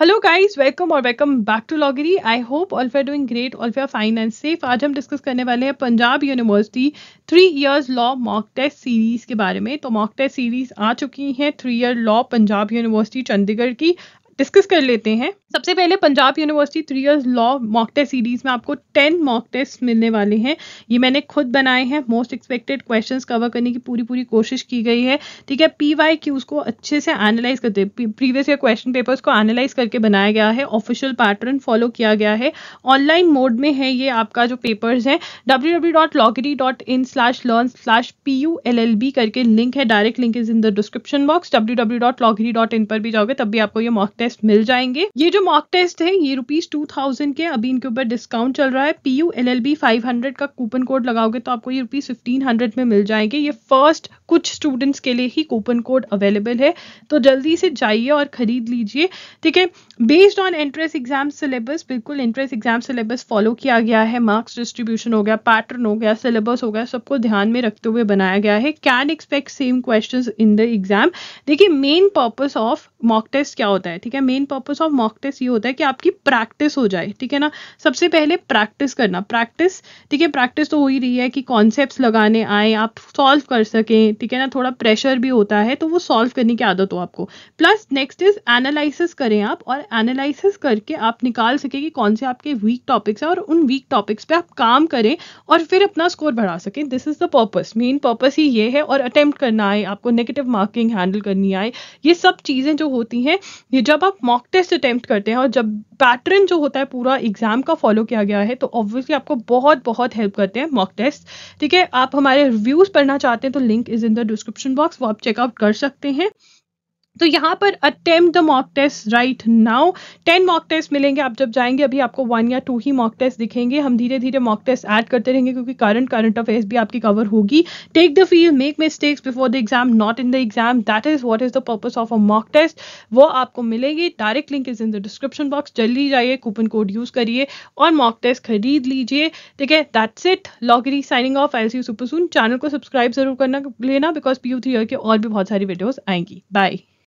hello guys welcome और welcome back to लॉगरी I hope all fair doing great all fair fine and safe आज हम discuss करने वाले हैं Punjab university three years law mock test series के बारे में तो मॉक टेस्ट सीरीज आ चुकी है three year law Punjab university Chandigarh की डिस्कस कर लेते हैं सबसे पहले Punjab university three years law mock test series में आपको टेन मॉक टेस्ट मिलने वाले हैं ये मैंने खुद बनाए हैं मोस्ट एक्सपेक्टेड क्वेश्चंस कवर करने की पूरी पूरी कोशिश की गई है ठीक है पी वाई क्यूज को अच्छे से एनालाइज करते प्रीवियस ईयर क्वेश्चन पेपर्स को एनालाइज करके बनाया गया है ऑफिशियल पैटर्न फॉलो किया गया है ऑनलाइन मोड में है ये आपका जो पेपर्स है W W dot dot in slash learn slash P U L L B करके लिंक है direct link is in the description box W W dot dot in पर भी जाओगे तब भी आपको ये मॉक टेस्ट टेस्ट मिल जाएंगे ये जो मॉक टेस्ट है ये रुपीज टू थाउजेंड के अभी इनके ऊपर डिस्काउंट चल रहा है P U L L B five hundred का कूपन कोड लगाओगे तो आपको ये रुपीज फिफ्टीन हंड्रेड में मिल जाएंगे ये फर्स्ट कुछ स्टूडेंट्स के लिए ही कूपन कोड अवेलेबल है तो जल्दी से जाइए और खरीद लीजिए ठीक है based on entrance exam syllabus बिल्कुल एंट्रेंस एग्जाम सिलेबस फॉलो किया गया है मार्क्स डिस्ट्रीब्यूशन हो गया पैटर्न हो गया सिलेबस हो गया सबको ध्यान में रखते हुए बनाया गया है can expect same question in the exam देखिए main purpose of mock test क्या होता है ठीक है main purpose of mock test ये होता है कि आपकी प्रैक्टिस हो जाए ठीक है ना सबसे पहले प्रैक्टिस करना प्रैक्टिस ठीक है प्रैक्टिस तो हो ही रही है कि कॉन्सेप्ट लगाने आए आप सॉल्व कर सकें ठीक है ना थोड़ा प्रेशर भी होता है तो वो सॉल्व करने की आदत हो आपको प्लस नेक्स्ट इज एनालिसिस करें आप और एनालिसिस करके आप निकाल सकें कि कौन से आपके वीक टॉपिक्स हैं और उन वीक टॉपिक्स पे आप काम करें और फिर अपना स्कोर बढ़ा सकें this is the purpose main purpose ही ये है और अटेम्प्ट करना आए आपको नेगेटिव मार्किंग हैंडल करनी आए ये सब चीज़ें जो होती हैं ये जब आप मॉक टेस्ट अटैम्प्ट करते हैं और जब पैटर्न जो होता है पूरा एग्जाम का फॉलो किया गया है तो ऑब्वियसली आपको बहुत बहुत हेल्प करते हैं मॉक टेस्ट ठीक है आप हमारे रिव्यूज़ पढ़ना चाहते हैं तो link is in the description box वो आप चेकआउट कर सकते हैं तो यहाँ पर attempt the mock test right now ten mock test मिलेंगे आप जब जाएंगे अभी आपको वन या टू ही मॉक टेस्ट दिखेंगे हम धीरे धीरे मॉक टेस्ट ऐड करते रहेंगे क्योंकि करंट करंट अफेयर्स भी आपकी कवर होगी take the feel make mistakes before the exam not in the exam that is what is the purpose of a mock test वो आपको मिलेंगे direct link is in the description box जल्दी जाइए coupon code use करिए और mock test खरीद लीजिए ठीक है दैट्स इट लॉगरी signing off L C super soon channel को सब्सक्राइब जरूर करना लेना बिकॉज पी यू थ्री के और भी बहुत सारी वीडियोज आएंगी बाय